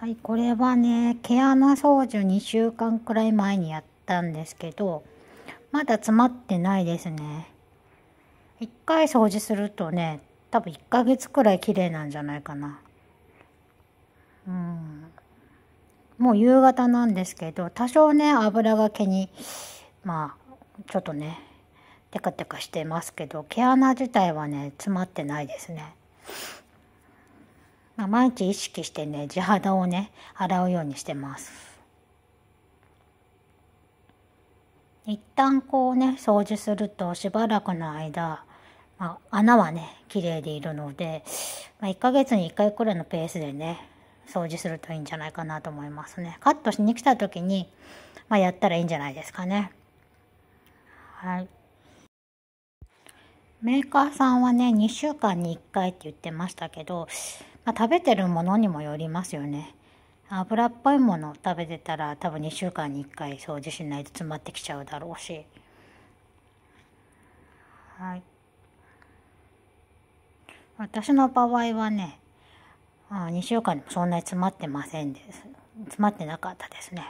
はいこれはね毛穴掃除2週間くらい前にやったんですけどまだ詰まってないですね1回掃除するとね多分1ヶ月くらい綺麗なんじゃないかなうんもう夕方なんですけど多少ね油が毛にまあちょっとねテカテカしてますけど毛穴自体はね詰まってないですね。まあ、毎日意識してね地肌をね洗うようにしてます一旦こうね掃除するとしばらくの間、まあ、穴はね綺麗でいるので、まあ、1ヶ月に1回くらいのペースでね掃除するといいんじゃないかなと思いますねカットしに来た時に、まあ、やったらいいんじゃないですかねはいメーカーさんはね2週間に1回って言ってましたけどまあ、食べてるものにもよりますよね油っぽいもの食べてたら多分2週間に1回掃除しないと詰まってきちゃうだろうしはい私の場合はねあ2週間にもそんなに詰まってませんです詰まってなかったですね